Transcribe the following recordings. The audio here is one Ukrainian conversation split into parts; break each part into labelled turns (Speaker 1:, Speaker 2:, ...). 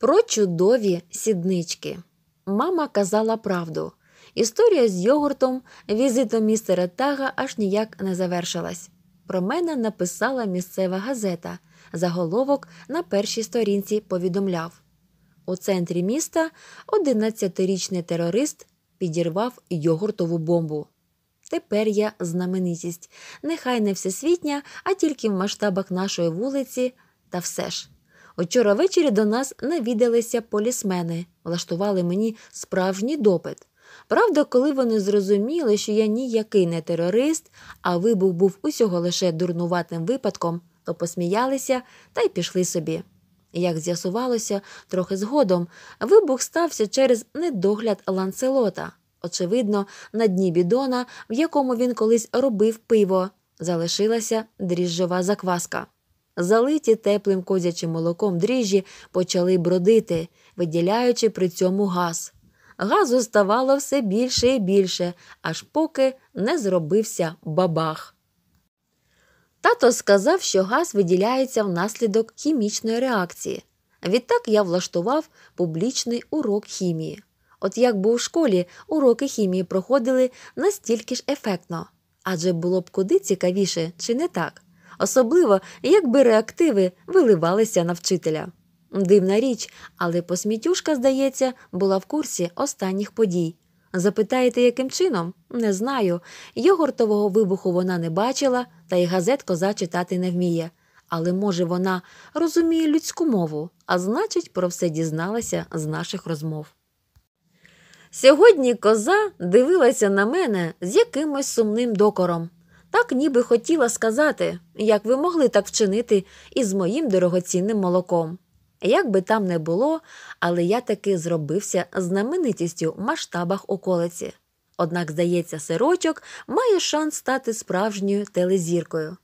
Speaker 1: Про чудові сіднички. Мама казала правду. Історія з йогуртом, візитом містера Тага аж ніяк не завершилась. Про мене написала місцева газета. Заголовок на першій сторінці повідомляв у центрі міста 11-річний терорист підірвав йогуртову бомбу. Тепер я знаменитість. Нехай не всесвітня, а тільки в масштабах нашої вулиці, та все ж. Вчора ввечері до нас навідалися полісмени, влаштували мені справжній допит. Правда, коли вони зрозуміли, що я ніякий не терорист, а вибух був усього лише дурнуватим випадком, то посміялися та й пішли собі. Як з'ясувалося, трохи згодом вибух стався через недогляд ланцелота, очевидно, на дні бідона, в якому він колись робив пиво, залишилася дріжджова закваска. Залиті теплим козячим молоком дріжджі почали бродити, виділяючи при цьому газ. Газу ставало все більше і більше, аж поки не зробився бабах. Тато сказав, що газ виділяється внаслідок хімічної реакції. Відтак я влаштував публічний урок хімії. От як би у школі уроки хімії проходили настільки ж ефектно, адже було б куди цікавіше, чи не так особливо якби реактиви виливалися на вчителя. Дивна річ, але посмітюшка, здається, була в курсі останніх подій. Запитаєте, яким чином? Не знаю. Йогуртового вибуху вона не бачила, та й газет коза читати не вміє. Але, може, вона розуміє людську мову, а значить, про все дізналася з наших розмов. Сьогодні коза дивилася на мене з якимось сумним докором так ніби хотіла сказати, як ви могли так вчинити із моїм дорогоцінним молоком. Як би там не було, але я таки зробився знаменитістю в масштабах околиці. Однак, здається, сирочок має шанс стати справжньою телезіркою.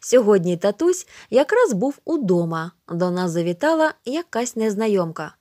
Speaker 1: Сьогодні татусь якраз був удома, до нас завітала якась незнайомка.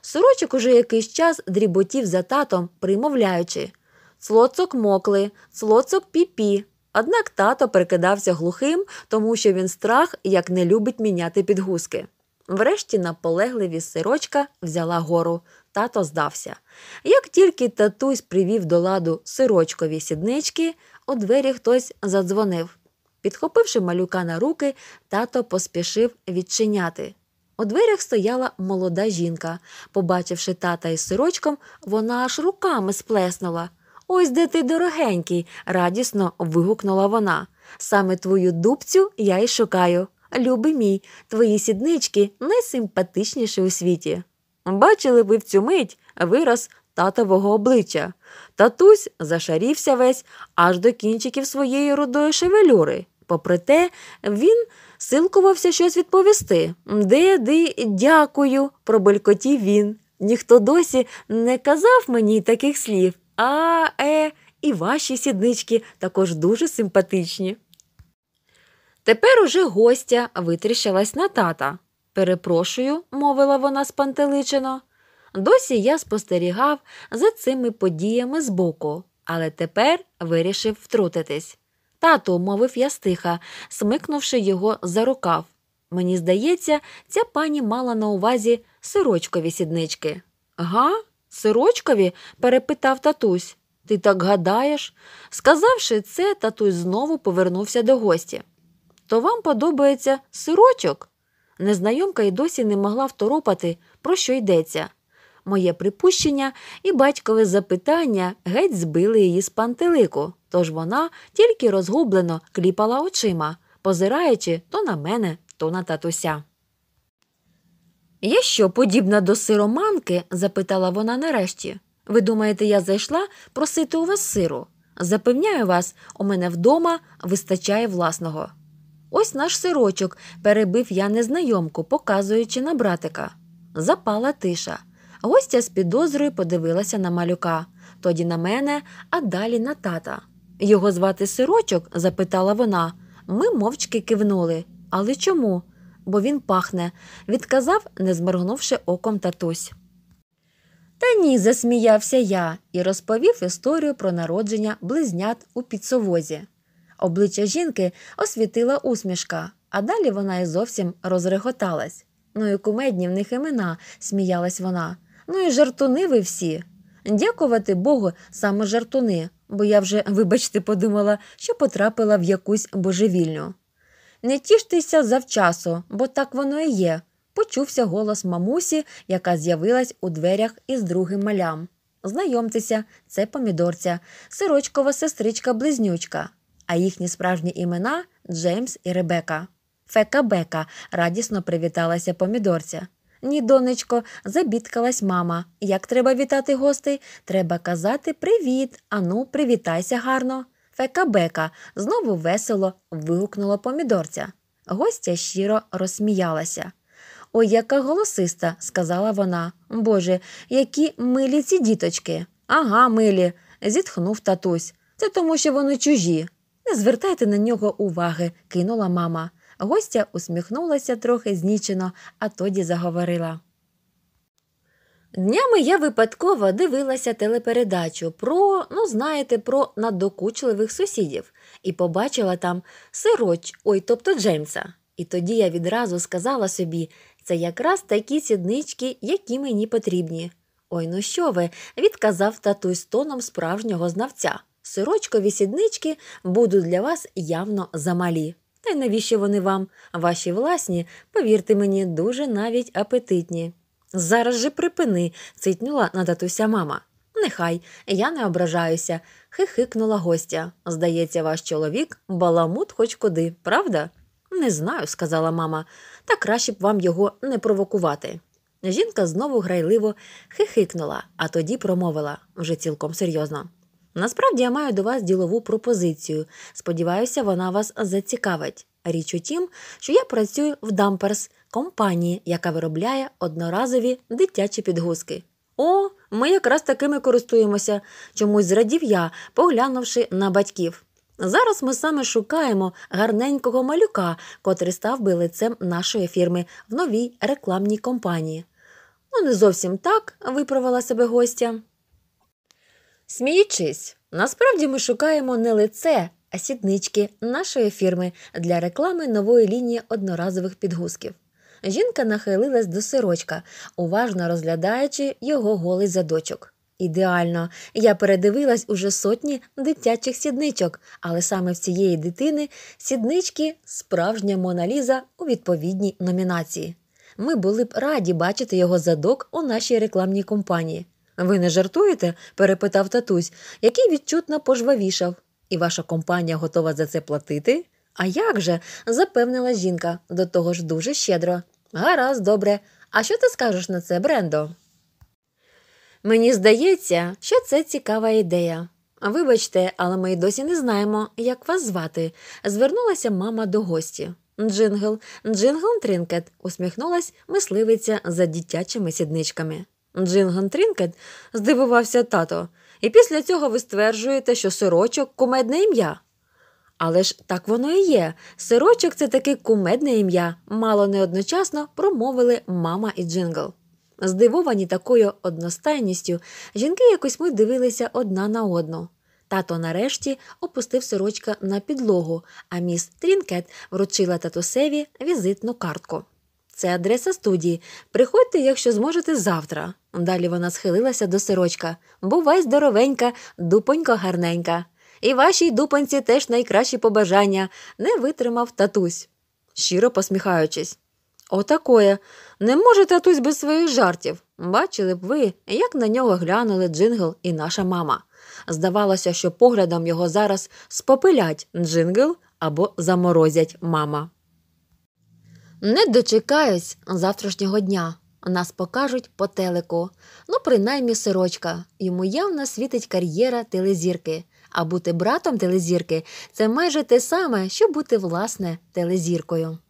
Speaker 1: Сорочок уже якийсь час дріботів за татом, примовляючи Цлоцок мокли, цлоцок піпі, Однак тато прикидався глухим, тому що він страх як не любить міняти підгузки. Врешті наполегливі сирочка взяла гору. Тато здався. Як тільки татусь привів до ладу сирочкові сіднички, у двері хтось задзвонив. Підхопивши малюка на руки, тато поспішив відчиняти. У дверях стояла молода жінка. Побачивши тата із сирочком, вона аж руками сплеснула. Ось де ти дорогенький, радісно вигукнула вона. Саме твою дубцю я й шукаю. Любий мій, твої сіднички найсимпатичніші у світі. Бачили ви в цю мить вираз татового обличчя. Татусь зашарівся весь аж до кінчиків своєї рудої шевелюри. Попри те, він силкувався щось відповісти. Де, де, дякую, пробелькотів він. Ніхто досі не казав мені таких слів. А, Е, і ваші сіднички також дуже симпатичні. Тепер уже гостя витріщилась на тата. Перепрошую, мовила вона спантеличено. Досі я спостерігав за цими подіями збоку, але тепер вирішив втрутитись. Тату, мовив я стиха, смикнувши його за рукав. Мені здається, ця пані мала на увазі сирочкові сіднички. Га? Сирочкові? перепитав татусь. Ти так гадаєш? Сказавши це, татусь знову повернувся до гості. То вам подобається сирочок? Незнайомка й досі не могла второпати, про що йдеться. Моє припущення і батькове запитання геть збили її з пантелику, тож вона тільки розгублено кліпала очима, позираючи то на мене, то на татуся. Я що, подібна до сироманки? запитала вона нарешті. Ви думаєте, я зайшла просити у вас сиру? Запевняю вас, у мене вдома вистачає власного. Ось наш сирочок, перебив я незнайомку, показуючи на братика. Запала тиша. Гостя з підозрою подивилася на малюка, тоді на мене, а далі на тата. Його звати сирочок? запитала вона. Ми мовчки кивнули. Але чому? бо він пахне, відказав, не зморгнувши оком татусь. Та ні, засміявся я і розповів історію про народження близнят у підсовозі. Обличчя жінки освітила усмішка, а далі вона й зовсім розреготалась. Ну і кумедні в них імена, сміялась вона. Ну і жартуни ви всі. Дякувати Богу, саме жартуни, бо я вже, вибачте, подумала, що потрапила в якусь божевільню. Не тіштеся завчасу, бо так воно і є, почувся голос мамусі, яка з'явилась у дверях із другим малям. Знайомтеся, це помідорця, сирочкова сестричка близнючка, а їхні справжні імена Джеймс і Ребека. Фека Бека радісно привіталася помідорця. Ні, донечко, забідкалась мама. Як треба вітати гостей? Треба казати привіт. Ану, привітайся гарно. Фекабека знову весело вигукнула помідорця. Гостя щиро розсміялася. Ой, яка голосиста, сказала вона. Боже, які милі ці діточки. Ага, милі, зітхнув татусь. Це тому, що вони чужі. Не звертайте на нього уваги, кинула мама. Гостя усміхнулася трохи знічено, а тоді заговорила. Днями я випадково дивилася телепередачу про, ну знаєте, про надокучливих сусідів і побачила там сироч, ой, тобто Джеймса. І тоді я відразу сказала собі, це якраз такі сіднички, які мені потрібні. Ой, ну що ви, відказав татусь тоном справжнього знавця. Сирочкові сіднички будуть для вас явно замалі. Та й навіщо вони вам? Ваші власні, повірте мені, дуже навіть апетитні. Зараз же припини, цитнула на татуся мама. Нехай, я не ображаюся, хихикнула гостя. Здається, ваш чоловік баламут хоч куди, правда? Не знаю, сказала мама, та краще б вам його не провокувати. Жінка знову грайливо хихикнула, а тоді промовила вже цілком серйозно. Насправді я маю до вас ділову пропозицію. Сподіваюся, вона вас зацікавить. Річ у тім, що я працюю в Дамперс компанії, яка виробляє одноразові дитячі підгузки. О, ми якраз такими користуємося, чомусь зрадів я, поглянувши на батьків. Зараз ми саме шукаємо гарненького малюка, котрий став би лицем нашої фірми в новій рекламній компанії. Ну, не зовсім так виправила себе гостя. Сміючись, насправді ми шукаємо не лице, а сіднички нашої фірми для реклами нової лінії одноразових підгузків. Жінка нахилилась до сирочка, уважно розглядаючи його голий задочок. Ідеально, я передивилась уже сотні дитячих сідничок, але саме в цієї дитини сіднички справжня моналіза у відповідній номінації. Ми були б раді бачити його задок у нашій рекламній компанії. Ви не жартуєте? перепитав татусь, який відчутно пожвавішав. І ваша компанія готова за це платити? А як же? запевнила жінка, до того ж дуже щедро. Гаразд, добре. А що ти скажеш на це, Брендо? Мені здається, що це цікава ідея. Вибачте, але ми й досі не знаємо, як вас звати. Звернулася мама до гості. Джингл, Джингл Трінкет, усміхнулась мисливиця за дитячими сідничками. Джингл Трінкет здивувався тато, і після цього ви стверджуєте, що сорочок кумедне ім'я. Але ж так воно і є. Сирочок це таке кумедне ім'я, мало не одночасно промовили мама і джингл. Здивовані такою одностайністю, жінки якось ми дивилися одна на одну. Тато нарешті опустив сирочка на підлогу, а міс Трінкет вручила татусеві візитну картку. Це адреса студії. Приходьте, якщо зможете завтра. Далі вона схилилася до сирочка. Бувай здоровенька, дупонько гарненька. І вашій дупанці теж найкращі побажання, не витримав татусь, щиро посміхаючись. Отакоє. Не може татусь без своїх жартів. Бачили б ви, як на нього глянули Джингл і наша мама. Здавалося, що поглядом його зараз спопилять Джингл або заморозять мама. Не дочекаюсь завтрашнього дня. Нас покажуть по телеку. Ну, принаймні, сирочка. Йому явно світить кар'єра телезірки а бути братом телезірки це майже те саме, що бути власне телезіркою.